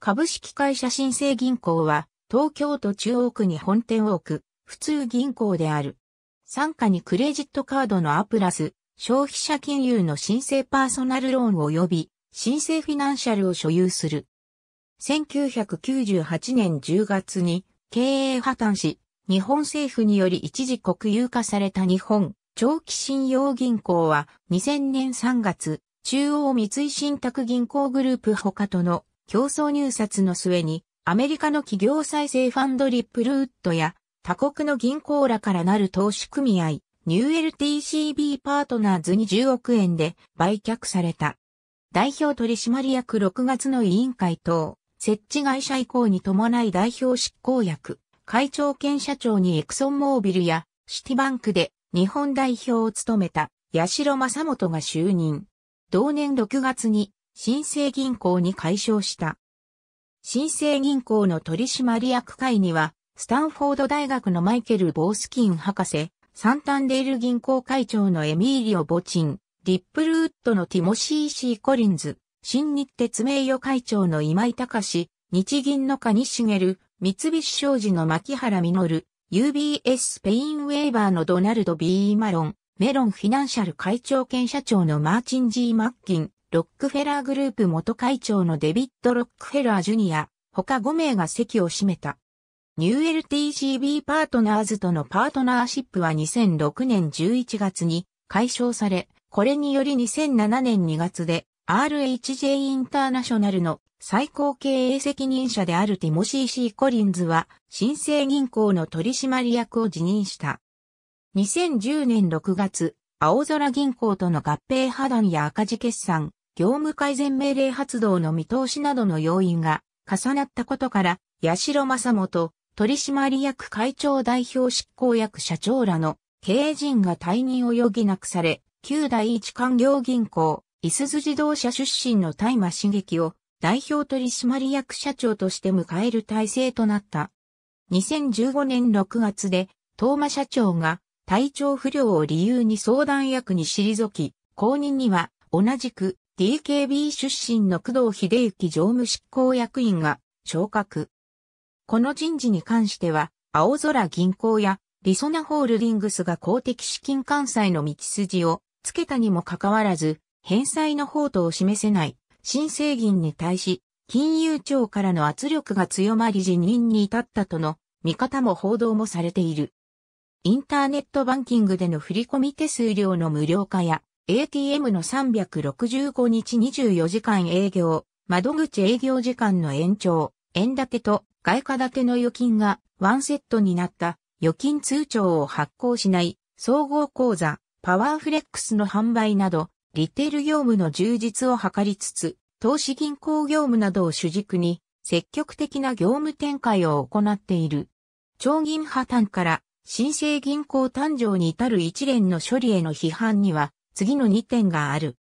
株式会社新生銀行は、東京都中央区に本店を置く、普通銀行である。傘下にクレジットカードのアプラス、消費者金融の申請パーソナルローン及び、新生フィナンシャルを所有する。1998年10月に経営破綻し、日本政府により一時国有化された日本長期信用銀行は2000年3月、中央三井信託銀行グループ他との競争入札の末に、アメリカの企業再生ファンドリップルウッドや、他国の銀行らからなる投資組合、ニュー LTCB パートナーズに10億円で売却された。代表取締役6月の委員会等、設置会社移行に伴い代表執行役、会長兼社長にエクソンモービルやシティバンクで日本代表を務めた八代正元が就任。同年6月に新生銀行に解消した。新生銀行の取締役会には、スタンフォード大学のマイケル・ボースキン博士、サンタンデール銀行会長のエミーリオ・ボチン、リップルウッドのティモシー・シー・コリンズ、新日鉄名誉会長の今井隆、日銀の蟹茂、三菱商事の牧原実、UBS スペインウェーバーのドナルド・ B・ マロン、メロンフィナンシャル会長兼社長のマーチン・ G・ マッキン、ロックフェラーグループ元会長のデビッド・ロックフェラー・ジュニア、他5名が席を占めた。ニュー LTCB パートナーズとのパートナーシップは2006年11月に解消され、これにより2007年2月で RHJ インターナショナルの最高経営責任者であるティモシー・シー・コリンズは新生銀行の取締役を辞任した。2010年6月、青空銀行との合併破談や赤字決算、業務改善命令発動の見通しなどの要因が重なったことから、八代正元、取締役会長代表執行役社長らの経営陣が退任を余儀なくされ、旧第一官業銀行、いすゞ自動車出身の大麻刺激を代表取締役社長として迎える体制となった。2015年6月で、東間社長が体調不良を理由に相談役に退き、後任には同じく DKB 出身の工藤秀幸常務執行役員が昇格。この人事に関しては、青空銀行やリソナホールディングスが公的資金関西の道筋をつけたにもかかわらず、返済の方とを示せない新生銀に対し、金融庁からの圧力が強まり辞任に至ったとの見方も報道もされている。インターネットバンキングでの振込手数料の無料化や ATM の365日24時間営業、窓口営業時間の延長、円建てと外貨建ての預金がワンセットになった預金通帳を発行しない総合口座、パワーフレックスの販売など、リテール業務の充実を図りつつ、投資銀行業務などを主軸に、積極的な業務展開を行っている。超銀破綻から新生銀行誕生に至る一連の処理への批判には、次の2点がある。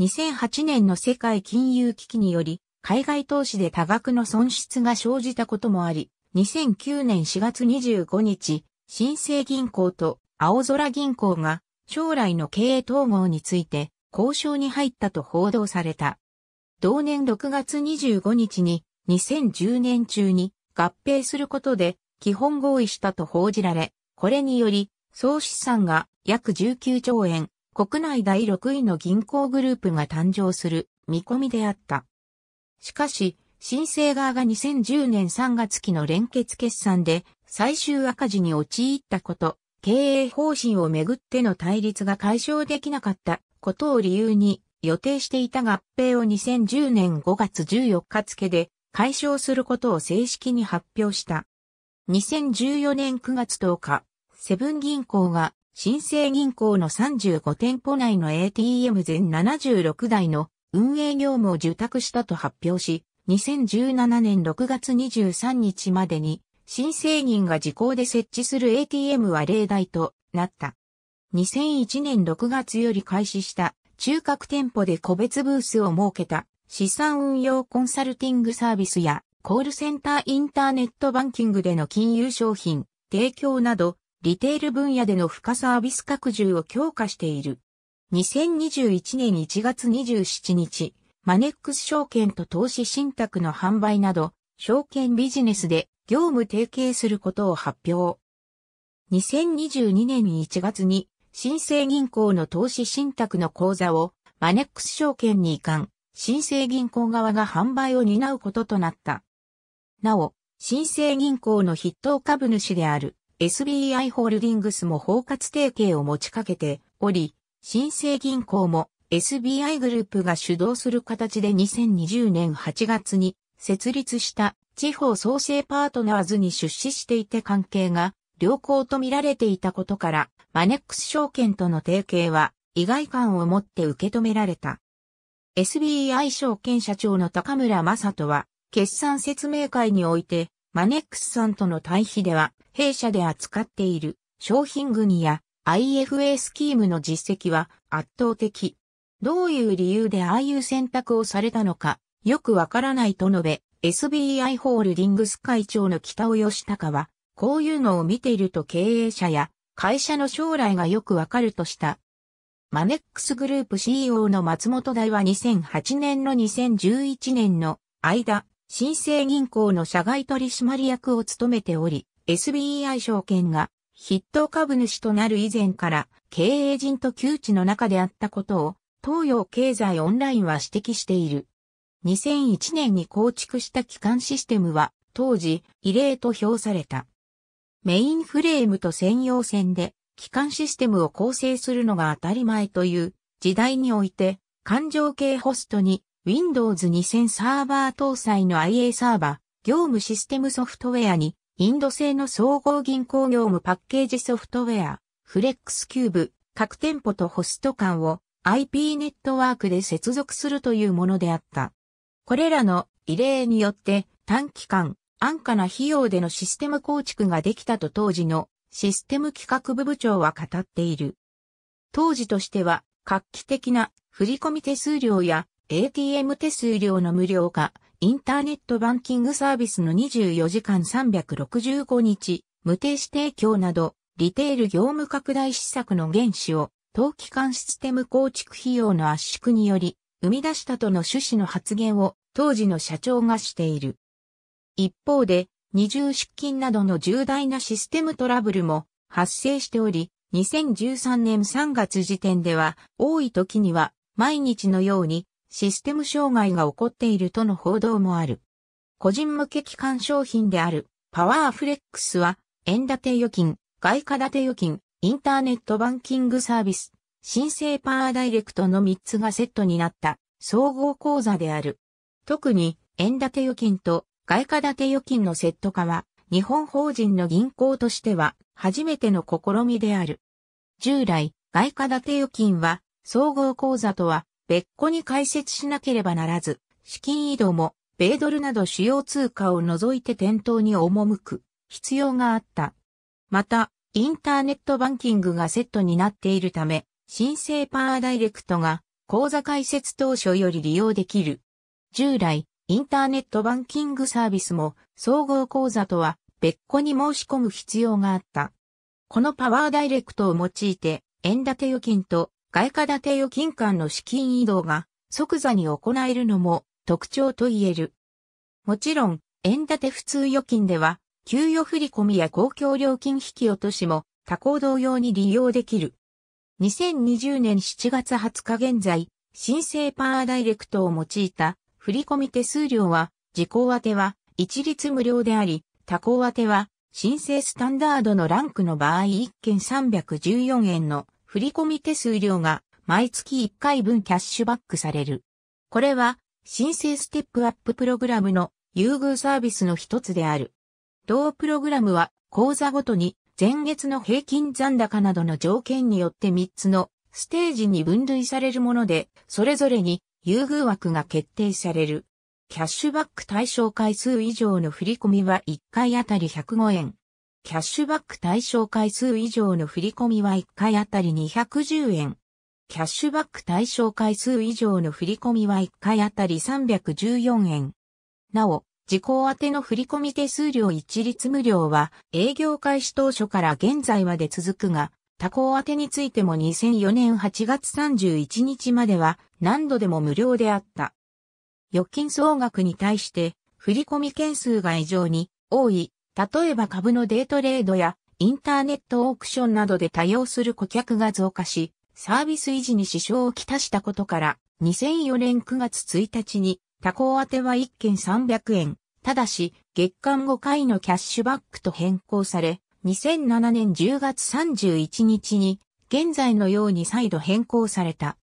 2008年の世界金融危機により、海外投資で多額の損失が生じたこともあり、2009年4月25日、新生銀行と青空銀行が将来の経営統合について交渉に入ったと報道された。同年6月25日に2010年中に合併することで基本合意したと報じられ、これにより総資産が約19兆円、国内第6位の銀行グループが誕生する見込みであった。しかし、申請側が2010年3月期の連結決算で最終赤字に陥ったこと、経営方針をめぐっての対立が解消できなかったことを理由に予定していた合併を2010年5月14日付で解消することを正式に発表した。2014年9月10日、セブン銀行が新生銀行の35店舗内の ATM 全76台の運営業務を受託したと発表し、2017年6月23日までに、新生銀が時効で設置する ATM は例題となった。2001年6月より開始した中核店舗で個別ブースを設けた資産運用コンサルティングサービスやコールセンターインターネットバンキングでの金融商品提供などリテール分野での付加サービス拡充を強化している。2021年1月27日、マネックス証券と投資信託の販売など、証券ビジネスで業務提携することを発表。2022年1月に、新生銀行の投資信託の口座をマネックス証券に移管、新生銀行側が販売を担うこととなった。なお、新生銀行の筆頭株主である SBI ホールディングスも包括提携を持ちかけており、新生銀行も SBI グループが主導する形で2020年8月に設立した地方創生パートナーズに出資していて関係が良好と見られていたことから、マネックス証券との提携は意外感を持って受け止められた。SBI 証券社長の高村正人は、決算説明会において、マネックスさんとの対比では、弊社で扱っている商品組や IFA スキームの実績は圧倒的。どういう理由でああいう選択をされたのか、よくわからないと述べ、SBI ホールディングス会長の北尾義隆は、こういうのを見ていると経営者や会社の将来がよくわかるとした。マネックスグループ CEO の松本大は2008年の2011年の間、新生銀行の社外取締役を務めており、SBI 証券が筆頭株主となる以前から経営陣と窮地の中であったことを東洋経済オンラインは指摘している。2001年に構築した機関システムは当時異例と評された。メインフレームと専用線で機関システムを構成するのが当たり前という時代において、環状系ホストに Windows 2000サーバー搭載の IA サーバー、業務システムソフトウェアに、インド製の総合銀行業務パッケージソフトウェア、フレックスキューブ、各店舗とホスト間を IP ネットワークで接続するというものであった。これらの異例によって短期間、安価な費用でのシステム構築ができたと当時のシステム企画部部長は語っている。当時としては画期的な振込手数料や ATM 手数料の無料化、インターネットバンキングサービスの24時間365日、無停止提供など、リテール業務拡大施策の原資を、当期間システム構築費用の圧縮により、生み出したとの趣旨の発言を、当時の社長がしている。一方で、二重出勤などの重大なシステムトラブルも発生しており、2013年3月時点では、多い時には、毎日のように、システム障害が起こっているとの報道もある。個人向け機関商品であるパワーフレックスは、円建て預金、外貨建て預金、インターネットバンキングサービス、新生パワーダイレクトの3つがセットになった総合口座である。特に、円建て預金と外貨建て預金のセット化は、日本法人の銀行としては初めての試みである。従来、外貨建て預金は、総合口座とは別個に開設しなければならず、資金移動も、米ドルなど主要通貨を除いて店頭に赴く必要があった。また、インターネットバンキングがセットになっているため、新生パーダイレクトが口座開設当初より利用できる。従来、インターネットバンキングサービスも総合口座とは別個に申し込む必要があった。このパワーダイレクトを用いて、円建て預金と外貨建て預金間の資金移動が即座に行えるのも特徴と言える。もちろん、円建て普通預金では、給与振込や公共料金引き落としも他行同様に利用できる。2020年7月20日現在、申請パーダイレクトを用いた振込手数料は、時効宛ては一律無料であり、他行宛ては申請スタンダードのランクの場合1件314円の振込手数料が毎月1回分キャッシュバックされる。これは申請ステップアッププログラムの優遇サービスの一つである。同プログラムは口座ごとに前月の平均残高などの条件によって3つのステージに分類されるもので、それぞれに優遇枠が決定される。キャッシュバック対象回数以上の振込は1回あたり105円。キャッシュバック対象回数以上の振込は1回あたり210円。キャッシュバック対象回数以上の振込は1回あたり314円。なお、時効宛ての振込手数料一律無料は営業開始当初から現在まで続くが、他行宛てについても2004年8月31日までは何度でも無料であった。預金総額に対して振込件数が異常に多い例えば株のデートレードやインターネットオークションなどで多用する顧客が増加し、サービス維持に支障をきたしたことから、2004年9月1日に他行宛ては1件300円。ただし、月間5回のキャッシュバックと変更され、2007年10月31日に現在のように再度変更された。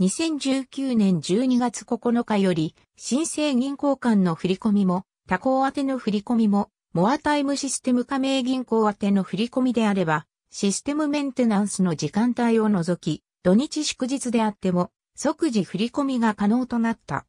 2019年12月9日より、新生銀行間の振込も、他行宛ての振込も、モアタイムシステム加盟銀行宛ての振込であれば、システムメンテナンスの時間帯を除き、土日祝日であっても、即時振込が可能となった。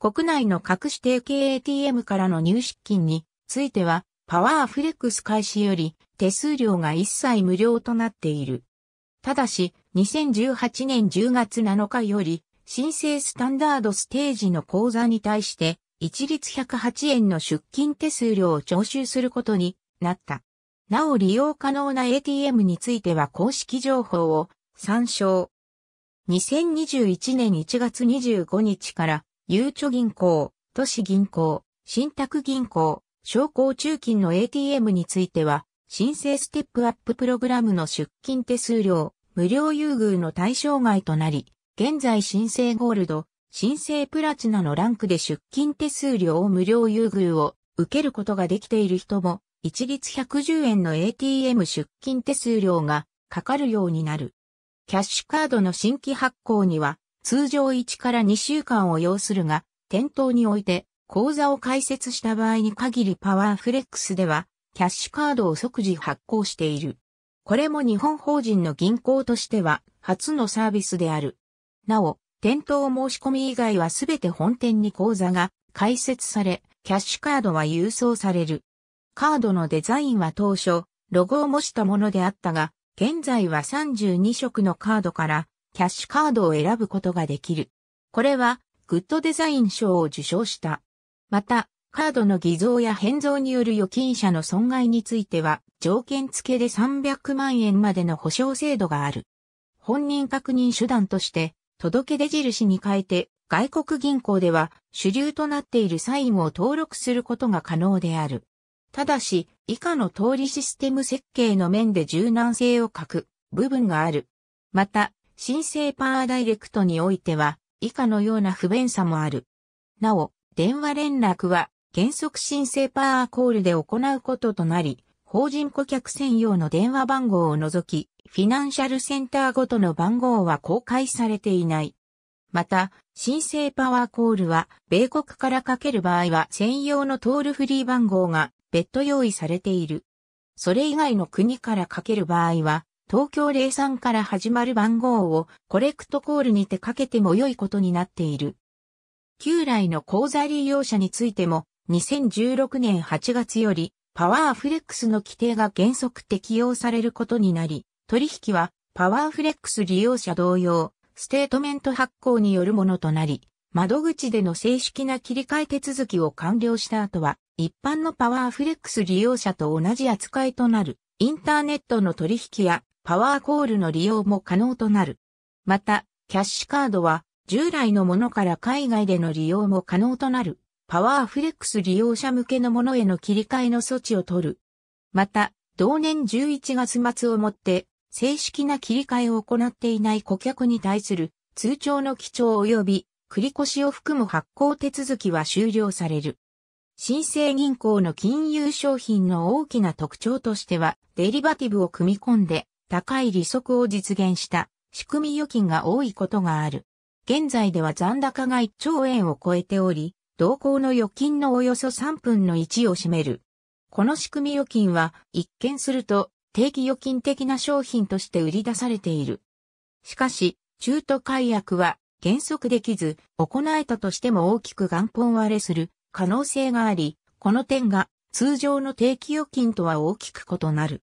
国内の各指定系 ATM からの入出金については、パワーフレックス開始より手数料が一切無料となっている。ただし、2018年10月7日より、申請スタンダードステージの口座に対して、一律108円の出金手数料を徴収することになった。なお利用可能な ATM については公式情報を参照。2021年1月25日から、ゆうちょ銀行、都市銀行、信託銀行、商工中金の ATM については、申請ステップアッププログラムの出金手数料、無料優遇の対象外となり、現在申請ゴールド、申請プラチナのランクで出勤手数料を無料優遇を受けることができている人も、一律110円の ATM 出勤手数料がかかるようになる。キャッシュカードの新規発行には、通常1から2週間を要するが、店頭において、口座を開設した場合に限りパワーフレックスでは、キャッシュカードを即時発行している。これも日本法人の銀行としては、初のサービスである。なお、店頭申し込み以外はすべて本店に口座が開設され、キャッシュカードは郵送される。カードのデザインは当初、ロゴを模したものであったが、現在は32色のカードからキャッシュカードを選ぶことができる。これはグッドデザイン賞を受賞した。また、カードの偽造や変造による預金者の損害については、条件付けで300万円までの保証制度がある。本人確認手段として、届け出印に変えて、外国銀行では主流となっているサインを登録することが可能である。ただし、以下の通りシステム設計の面で柔軟性を欠く部分がある。また、申請パワーダイレクトにおいては、以下のような不便さもある。なお、電話連絡は原則申請パワーコールで行うこととなり、法人顧客専用の電話番号を除き、フィナンシャルセンターごとの番号は公開されていない。また、申請パワーコールは、米国からかける場合は専用のトールフリー番号が別途用意されている。それ以外の国からかける場合は、東京03から始まる番号をコレクトコールにてかけても良いことになっている。旧来の口座利用者についても、2016年8月より、パワーフレックスの規定が原則適用されることになり、取引は、パワーフレックス利用者同様、ステートメント発行によるものとなり、窓口での正式な切り替え手続きを完了した後は、一般のパワーフレックス利用者と同じ扱いとなる、インターネットの取引やパワーコールの利用も可能となる。また、キャッシュカードは、従来のものから海外での利用も可能となる、パワーフレックス利用者向けのものへの切り替えの措置を取る。また、同年11月末をもって、正式な切り替えを行っていない顧客に対する通帳の記帳及び繰越を含む発行手続きは終了される。新生銀行の金融商品の大きな特徴としては、デリバティブを組み込んで高い利息を実現した仕組み預金が多いことがある。現在では残高が1兆円を超えており、同行の預金のおよそ3分の1を占める。この仕組み預金は一見すると定期預金的な商品として売り出されている。しかし、中途解約は原則できず、行えたとしても大きく元本割れする可能性があり、この点が通常の定期預金とは大きく異なる。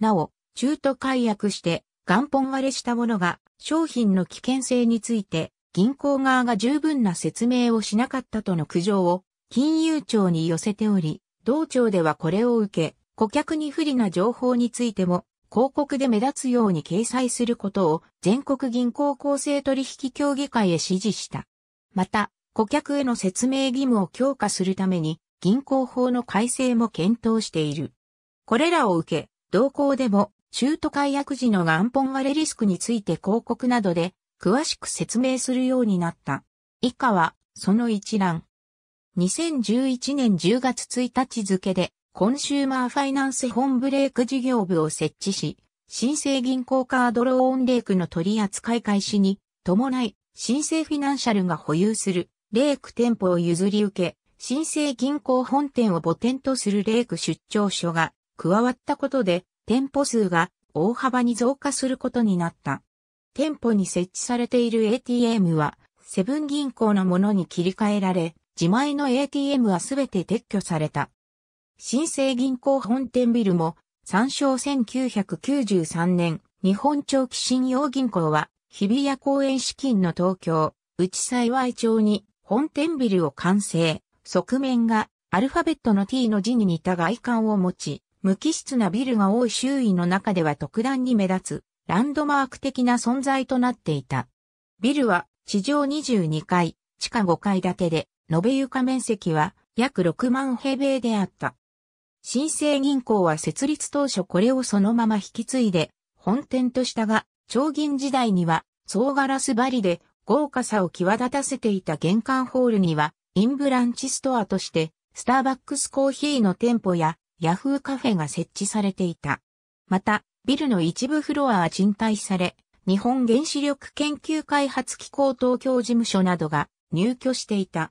なお、中途解約して元本割れしたものが商品の危険性について銀行側が十分な説明をしなかったとの苦情を金融庁に寄せており、同庁ではこれを受け、顧客に不利な情報についても広告で目立つように掲載することを全国銀行公正取引協議会へ指示した。また、顧客への説明義務を強化するために銀行法の改正も検討している。これらを受け、同行でも中途解約時の元本割れリスクについて広告などで詳しく説明するようになった。以下はその一覧。2011年10月1日付でコンシューマーファイナンス本ブレーク事業部を設置し、新生銀行カードローンレークの取り扱い開始に伴い、新生フィナンシャルが保有するレーク店舗を譲り受け、新生銀行本店を母店とするレーク出張所が加わったことで店舗数が大幅に増加することになった。店舗に設置されている ATM はセブン銀行のものに切り替えられ、自前の ATM はすべて撤去された。新生銀行本店ビルも、参照1993年、日本長期信用銀行は、日比谷公園資金の東京、内幸い町に本店ビルを完成。側面がアルファベットの t の字に似た外観を持ち、無機質なビルが多い周囲の中では特段に目立つ、ランドマーク的な存在となっていた。ビルは地上22階、地下5階建てで、延べ床面積は約6万平米であった。新生銀行は設立当初これをそのまま引き継いで本店としたが、長銀時代には総ガラス張りで豪華さを際立たせていた玄関ホールにはインブランチストアとしてスターバックスコーヒーの店舗やヤフーカフェが設置されていた。また、ビルの一部フロアは賃貸され、日本原子力研究開発機構東京事務所などが入居していた。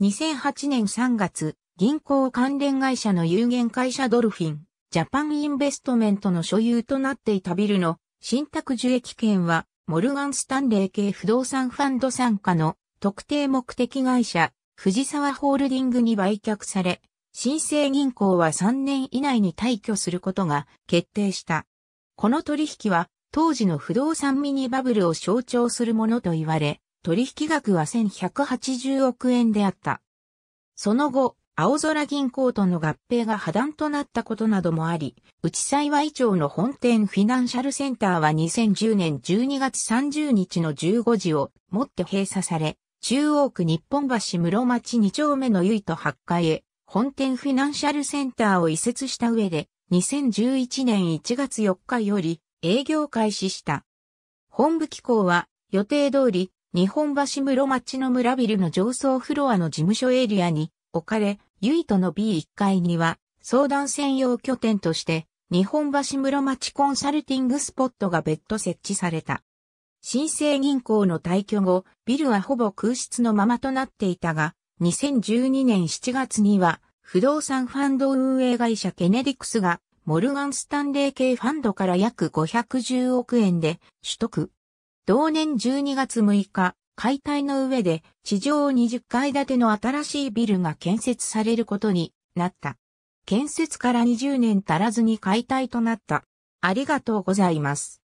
2008年3月、銀行関連会社の有限会社ドルフィン、ジャパンインベストメントの所有となっていたビルの信託受益権は、モルガン・スタンレー系不動産ファンド参加の特定目的会社、藤沢ホールディングに売却され、新生銀行は3年以内に退去することが決定した。この取引は、当時の不動産ミニバブルを象徴するものと言われ、取引額は1180億円であった。その後、青空銀行との合併が破談となったことなどもあり、内幸町の本店フィナンシャルセンターは2010年12月30日の15時をもって閉鎖され、中央区日本橋室町2丁目のゆいと8階へ、本店フィナンシャルセンターを移設した上で、2011年1月4日より営業開始した。本部機構は予定通り日本橋室町の村ビルの上層フロアの事務所エリアに置かれ、ユイトの B1 階には、相談専用拠点として、日本橋室町コンサルティングスポットが別途設置された。新生銀行の退去後、ビルはほぼ空室のままとなっていたが、2012年7月には、不動産ファンド運営会社ケネディクスが、モルガン・スタンレー系ファンドから約510億円で取得。同年12月6日、解体の上で地上20階建ての新しいビルが建設されることになった。建設から20年足らずに解体となった。ありがとうございます。